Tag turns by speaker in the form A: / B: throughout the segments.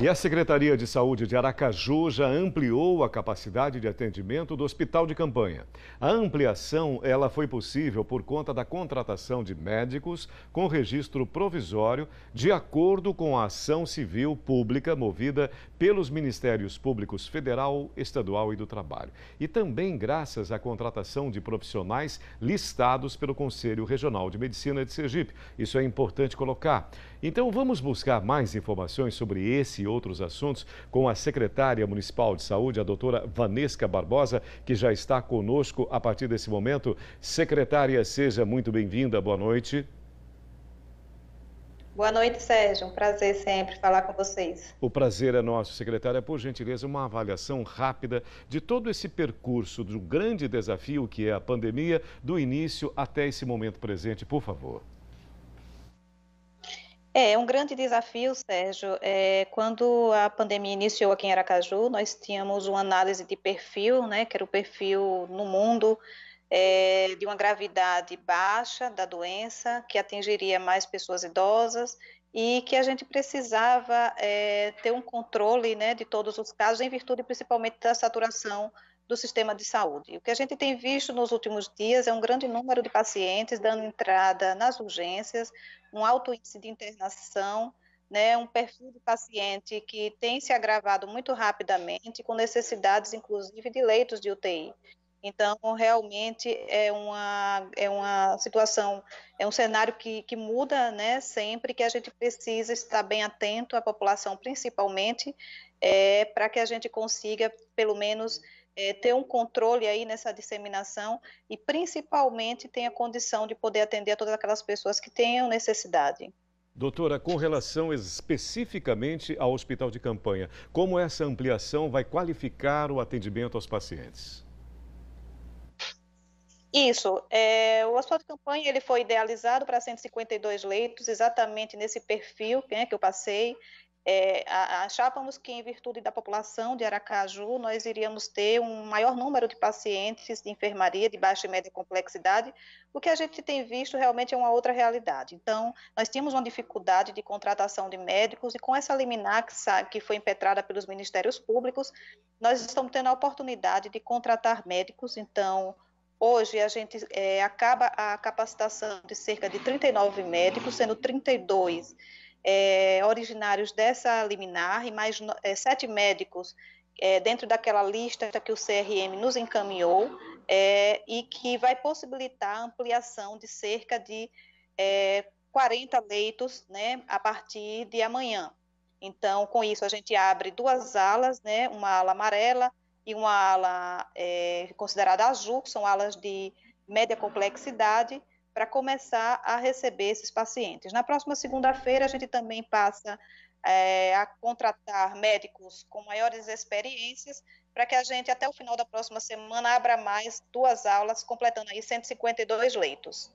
A: E a Secretaria de Saúde de Aracaju já ampliou a capacidade de atendimento do hospital de campanha. A ampliação ela foi possível por conta da contratação de médicos com registro provisório, de acordo com a ação civil pública movida pelos Ministérios Públicos Federal, Estadual e do Trabalho. E também graças à contratação de profissionais listados pelo Conselho Regional de Medicina de Sergipe. Isso é importante colocar. Então vamos buscar mais informações sobre esse e outros assuntos com a secretária municipal de saúde, a doutora Vanesca Barbosa, que já está conosco a partir desse momento. Secretária, seja muito bem-vinda. Boa noite.
B: Boa noite, Sérgio. Um prazer sempre falar com vocês.
A: O prazer é nosso, secretária. Por gentileza, uma avaliação rápida de todo esse percurso, do grande desafio que é a pandemia, do início até esse momento presente, por favor.
B: É um grande desafio, Sérgio. É, quando a pandemia iniciou aqui em Aracaju, nós tínhamos uma análise de perfil, né, que era o perfil no mundo é, de uma gravidade baixa da doença, que atingiria mais pessoas idosas e que a gente precisava é, ter um controle né, de todos os casos, em virtude principalmente da saturação do sistema de saúde. O que a gente tem visto nos últimos dias é um grande número de pacientes dando entrada nas urgências um alto índice de internação, né, um perfil de paciente que tem se agravado muito rapidamente, com necessidades, inclusive, de leitos de UTI. Então, realmente é uma, é uma situação, é um cenário que, que muda né, sempre, que a gente precisa estar bem atento à população, principalmente, é, para que a gente consiga, pelo menos, é, ter um controle aí nessa disseminação e principalmente ter a condição de poder atender a todas aquelas pessoas que tenham necessidade.
A: Doutora, com relação especificamente ao hospital de campanha, como essa ampliação vai qualificar o atendimento aos pacientes?
B: Isso. É, o hospital de campanha ele foi idealizado para 152 leitos, exatamente nesse perfil né, que eu passei é, achávamos que, em virtude da população de Aracaju, nós iríamos ter um maior número de pacientes de enfermaria de baixa e média complexidade, o que a gente tem visto realmente é uma outra realidade. Então, nós tínhamos uma dificuldade de contratação de médicos, e com essa liminar que, sabe, que foi impetrada pelos ministérios públicos, nós estamos tendo a oportunidade de contratar médicos, então. Hoje, a gente é, acaba a capacitação de cerca de 39 médicos, sendo 32 é, originários dessa liminar e mais é, sete médicos é, dentro daquela lista que o CRM nos encaminhou é, e que vai possibilitar a ampliação de cerca de 40 é, leitos né, a partir de amanhã. Então, com isso, a gente abre duas alas, né, uma ala amarela e uma ala é, considerada azul, que são alas de média complexidade, para começar a receber esses pacientes. Na próxima segunda-feira, a gente também passa é, a contratar médicos com maiores experiências para que a gente, até o final da próxima semana, abra mais duas aulas, completando aí 152 leitos.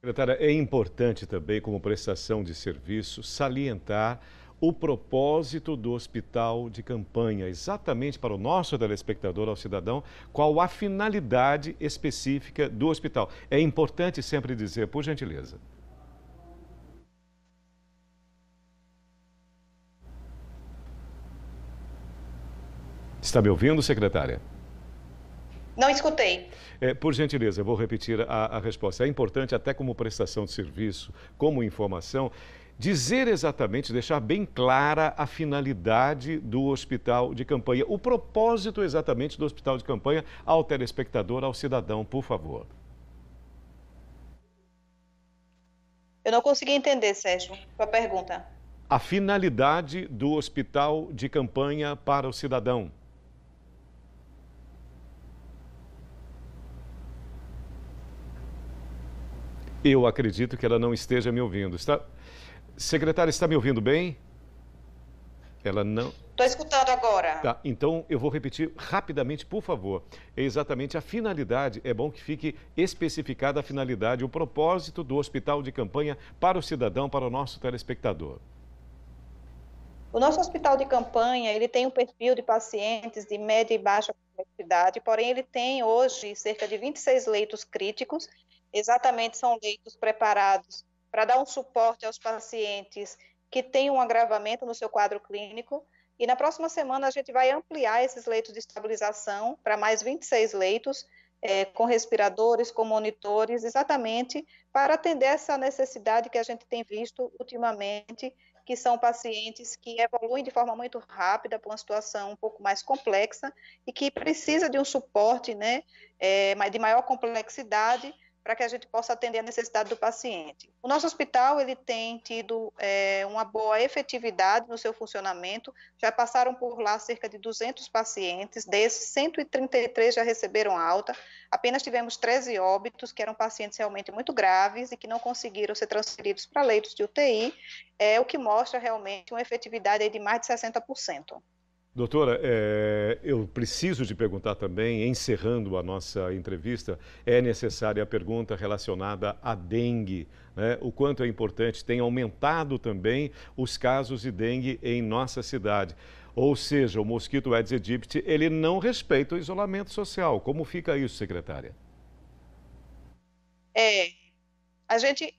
A: Secretária, é importante também, como prestação de serviço, salientar o propósito do hospital de campanha, exatamente para o nosso telespectador, ao cidadão, qual a finalidade específica do hospital. É importante sempre dizer, por gentileza. Está me ouvindo, secretária?
B: Não escutei.
A: É, por gentileza, eu vou repetir a, a resposta. É importante, até como prestação de serviço, como informação, dizer exatamente, deixar bem clara a finalidade do hospital de campanha, o propósito exatamente do hospital de campanha ao telespectador, ao cidadão, por favor.
B: Eu não consegui entender, Sérgio, a pergunta.
A: A finalidade do hospital de campanha para o cidadão. Eu acredito que ela não esteja me ouvindo. Está... Secretária, está me ouvindo bem? Ela não. Estou escutando agora. Tá, então eu vou repetir rapidamente, por favor. É exatamente a finalidade, é bom que fique especificada a finalidade, o propósito do hospital de campanha para o cidadão, para o nosso telespectador.
B: O nosso hospital de campanha, ele tem um perfil de pacientes de média e baixa complexidade, porém ele tem hoje cerca de 26 leitos críticos, exatamente são leitos preparados para dar um suporte aos pacientes que têm um agravamento no seu quadro clínico. E na próxima semana a gente vai ampliar esses leitos de estabilização para mais 26 leitos, é, com respiradores, com monitores, exatamente para atender essa necessidade que a gente tem visto ultimamente, que são pacientes que evoluem de forma muito rápida para uma situação um pouco mais complexa e que precisa de um suporte né, é, de maior complexidade para que a gente possa atender a necessidade do paciente. O nosso hospital ele tem tido é, uma boa efetividade no seu funcionamento, já passaram por lá cerca de 200 pacientes, desses 133 já receberam alta, apenas tivemos 13 óbitos, que eram pacientes realmente muito graves e que não conseguiram ser transferidos para leitos de UTI, é o que mostra realmente uma efetividade de mais de 60%.
A: Doutora, é, eu preciso de perguntar também, encerrando a nossa entrevista, é necessária a pergunta relacionada à dengue. Né? O quanto é importante, tem aumentado também os casos de dengue em nossa cidade. Ou seja, o mosquito Aedes aegypti, ele não respeita o isolamento social. Como fica isso, secretária?
B: É, a gente,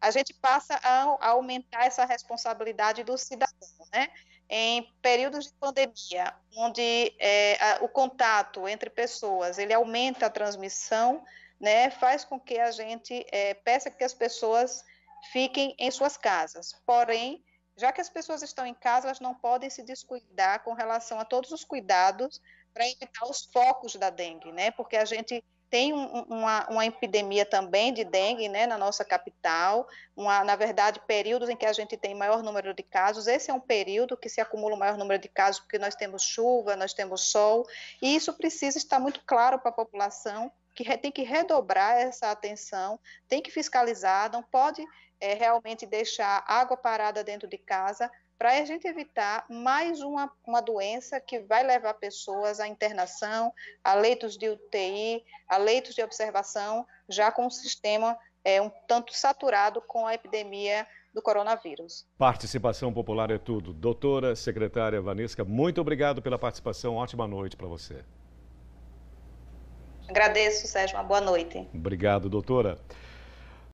B: a gente passa a aumentar essa responsabilidade do cidadão, né? em períodos de pandemia, onde é, a, o contato entre pessoas ele aumenta a transmissão, né, faz com que a gente é, peça que as pessoas fiquem em suas casas. Porém, já que as pessoas estão em casa, elas não podem se descuidar com relação a todos os cuidados para evitar os focos da dengue, né? Porque a gente tem uma, uma, epidemia também de dengue né, na nossa capital, uma, na verdade, períodos em que a gente tem maior número de casos. Esse é um período que se acumula o maior número de casos, porque nós temos chuva, nós temos sol, e isso precisa estar muito claro para a população, que tem que redobrar essa atenção, tem que fiscalizar, não pode é, realmente deixar água parada dentro de casa, para a gente evitar mais uma, uma doença que vai levar pessoas à internação, a leitos de UTI, a leitos de observação, já com o sistema é, um tanto saturado com a epidemia do coronavírus.
A: Participação popular é tudo. Doutora, secretária Vanesca, muito obrigado pela participação. Ótima noite para você.
B: Agradeço, Sérgio. Uma boa noite.
A: Obrigado, doutora.